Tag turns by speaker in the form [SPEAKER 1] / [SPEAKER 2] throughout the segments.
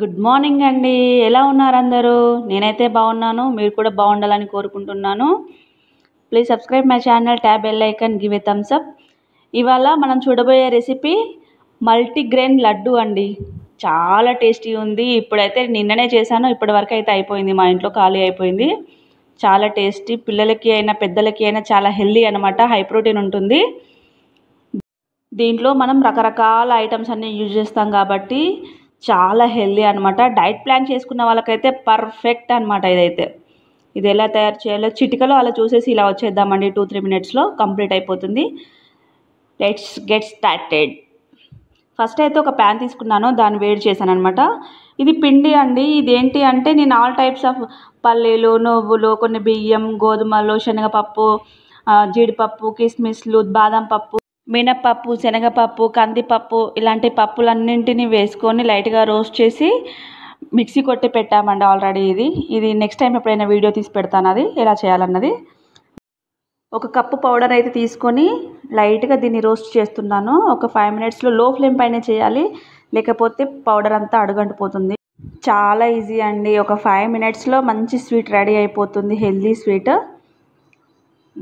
[SPEAKER 1] good morning అండి ఎలా ఉన్నారు అందరూ నేనైతే బాగున్నాను మీరు కూడా బాగుండాలని కోరుకుంటున్నాను ప్లీజ్ సబ్స్క్రైబ్ మై ఛానల్ ట్యాబ్ ఎల్ గివ్ ఏ థమ్స్ అప్ ఇవాళ మనం చూడబోయే రెసిపీ మల్టీగ్రెయిన్ లడ్డు అండి చాలా టేస్టీ ఉంది ఇప్పుడైతే నిన్ననే చేశాను ఇప్పటి వరకు అయితే అయిపోయింది మా ఇంట్లో ఖాళీ అయిపోయింది చాలా టేస్టీ పిల్లలకి అయినా పెద్దలకి అయినా చాలా హెల్దీ అనమాట హై ప్రోటీన్ ఉంటుంది దీంట్లో మనం రకరకాల ఐటమ్స్ అన్నీ యూజ్ చేస్తాం కాబట్టి చాలా హెల్దీ అనమాట డైట్ ప్లాన్ చేసుకున్న వాళ్ళకైతే పర్ఫెక్ట్ అనమాట ఇదైతే ఇది ఎలా తయారు చేయాలో చిటికలో అలా చూసేసి ఇలా వచ్చేద్దామండి టూ త్రీ మినిట్స్లో కంప్లీట్ అయిపోతుంది లెట్స్ గెట్ స్టార్టెడ్ ఫస్ట్ అయితే ఒక ప్యాన్ తీసుకున్నాను దాన్ని వేడి చేశాను అనమాట ఇది పిండి అండి ఇదేంటి అంటే నేను ఆల్ టైప్స్ ఆఫ్ పల్లీలు నువ్వులు కొన్ని బియ్యం గోధుమలు శనగపప్పు జీడిపప్పు కిస్మిస్లు బాదం పప్పు మినప్పప్పు శనగపప్పు కందిపప్పు ఇలాంటి పప్పులన్నింటిని వేసుకొని లైట్గా రోస్ట్ చేసి మిక్సీ కొట్టి పెట్టామండి ఆల్రెడీ ఇది ఇది నెక్స్ట్ టైం ఎప్పుడైనా వీడియో తీసి పెడతాను అది ఎలా చేయాలన్నది ఒక కప్పు పౌడర్ అయితే తీసుకొని లైట్గా దీన్ని రోస్ట్ చేస్తున్నాను ఒక ఫైవ్ మినిట్స్లో లో ఫ్లేమ్ పైన చేయాలి లేకపోతే పౌడర్ అంతా అడుగంటిపోతుంది చాలా ఈజీ అండి ఒక ఫైవ్ మినిట్స్లో మంచి స్వీట్ రెడీ అయిపోతుంది హెల్దీ స్వీట్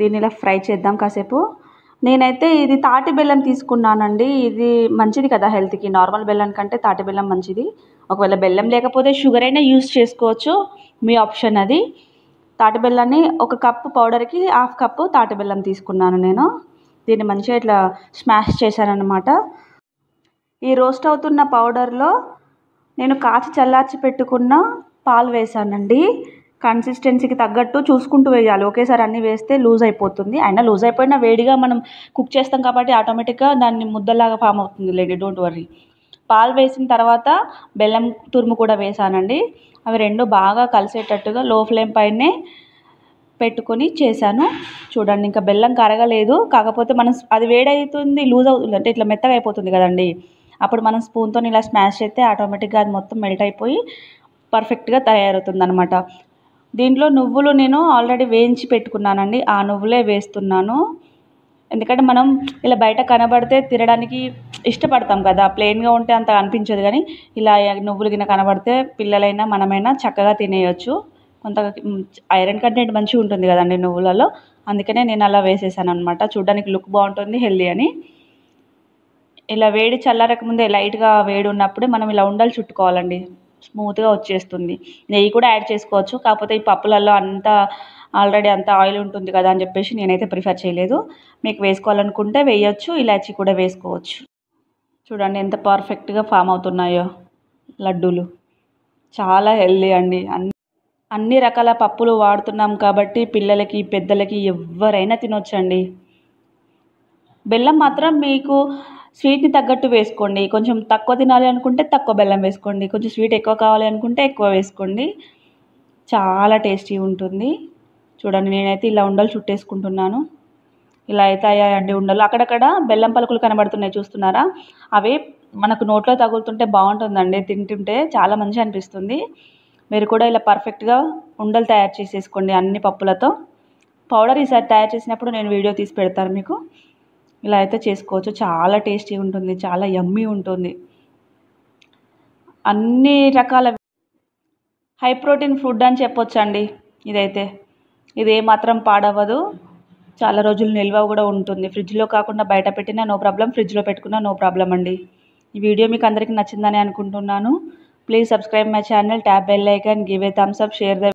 [SPEAKER 1] దీన్ని ఇలా ఫ్రై చేద్దాం కాసేపు నేనైతే ఇది తాటి బెల్లం తీసుకున్నానండి ఇది మంచిది కదా హెల్త్కి నార్మల్ బెల్లం కంటే తాటి బెల్లం మంచిది ఒకవేళ బెల్లం లేకపోతే షుగర్ అయినా యూస్ చేసుకోవచ్చు మీ ఆప్షన్ అది తాటి బెల్లాన్ని ఒక కప్పు పౌడర్కి హాఫ్ కప్పు తాటి బెల్లం తీసుకున్నాను నేను దీన్ని మంచిగా ఇట్లా స్మాష్ చేశానన్నమాట ఈ రోస్ట్ అవుతున్న పౌడర్లో నేను కాచి చల్లార్చి పెట్టుకున్న పాలు వేసానండి కన్సిస్టెన్సీకి తగ్గట్టు చూసుకుంటూ వేయాలి ఒకేసారి అన్నీ వేస్తే లూజ్ అయిపోతుంది అయినా లూజ్ అయిపోయినా వేడిగా మనం కుక్ చేస్తాం కాబట్టి ఆటోమేటిక్గా దాన్ని ముద్దలాగా ఫామ్ అవుతుంది లేండి డోంట్ వర్రీ పాలు వేసిన తర్వాత బెల్లం తురుము కూడా వేసానండి అవి రెండు బాగా కలిసేటట్టుగా లో ఫ్లేమ్ పైనే పెట్టుకొని చేశాను చూడండి ఇంకా బెల్లం కరగలేదు కాకపోతే మనం అది వేడవుతుంది లూజ్ అవుతుంది అంటే ఇట్లా మెత్తగా అయిపోతుంది కదండి అప్పుడు మనం స్పూన్తో ఇలా స్మాష్ చేస్తే ఆటోమేటిక్గా అది మొత్తం మెల్ట్ అయిపోయి పర్ఫెక్ట్గా తయారవుతుంది అనమాట దీంట్లో నువ్వులు నేను ఆల్రెడీ వేయించి పెట్టుకున్నానండి ఆ నువ్వులే వేస్తున్నాను ఎందుకంటే మనం ఇలా బయట కనబడితే తినడానికి ఇష్టపడతాం కదా ప్లెయిన్గా ఉంటే అంత అనిపించదు కానీ ఇలా నువ్వులు గిన్నె కనబడితే పిల్లలైనా మనమైనా చక్కగా తినేయచ్చు కొంత ఐరన్ కంటెంట్ మంచిగా ఉంటుంది కదండి నువ్వులలో అందుకనే నేను అలా వేసేసాను అనమాట చూడడానికి లుక్ బాగుంటుంది హెల్దీ అని ఇలా వేడి చల్లారక ముందే లైట్గా వేడి ఉన్నప్పుడే మనం ఇలా ఉండలు చుట్టుకోవాలండి స్మూత్గా వచ్చేస్తుంది నెయ్యి కూడా యాడ్ చేసుకోవచ్చు కాకపోతే ఈ పప్పులలో అంతా ఆల్రెడీ అంత ఆయిల్ ఉంటుంది కదా అని చెప్పేసి నేనైతే ప్రిఫర్ చేయలేదు మీకు వేసుకోవాలనుకుంటే వేయచ్చు ఇలాచీ కూడా వేసుకోవచ్చు చూడండి ఎంత పర్ఫెక్ట్గా ఫామ్ అవుతున్నాయో లడ్డూలు చాలా హెల్దీ అండి అన్ని అన్ని రకాల పప్పులు వాడుతున్నాం కాబట్టి పిల్లలకి పెద్దలకి ఎవరైనా తినొచ్చండి బెల్లం మాత్రం మీకు స్వీట్ని తగ్గట్టు వేసుకోండి కొంచెం తక్కువ తినాలి అనుకుంటే తక్కువ బెల్లం వేసుకోండి కొంచెం స్వీట్ ఎక్కువ కావాలి అనుకుంటే ఎక్కువ వేసుకోండి చాలా టేస్టీ ఉంటుంది చూడండి నేనైతే ఇలా ఉండలు చుట్టేసుకుంటున్నాను ఇలా అయితే అయ్యాయండి ఉండలు అక్కడక్కడ బెల్లం పలుకులు కనబడుతున్నాయి చూస్తున్నారా అవి మనకు నోట్లో తగులుతుంటే బాగుంటుందండి తింటుంటే చాలా మంచి అనిపిస్తుంది మీరు కూడా ఇలా పర్ఫెక్ట్గా ఉండలు తయారు చేసేసుకోండి అన్ని పప్పులతో పౌడర్ ఈసారి తయారు చేసినప్పుడు నేను వీడియో తీసి పెడతాను మీకు ఇలా అయితే చేసుకోవచ్చు చాలా టేస్టీ ఉంటుంది చాలా యమ్మీ ఉంటుంది అన్ని రకాల హై ప్రోటీన్ ఫుడ్ అని చెప్పొచ్చండి ఇదైతే ఇది ఏమాత్రం పాడవదు చాలా రోజులు నిల్వ కూడా ఉంటుంది ఫ్రిడ్జ్లో కాకుండా బయట పెట్టినా నో ప్రాబ్లం ఫ్రిడ్జ్లో పెట్టుకున్నా నో ప్రాబ్లం అండి ఈ వీడియో మీకు అందరికీ నచ్చిందని అనుకుంటున్నాను please subscribe my channel tab bell icon give a thumbs up share the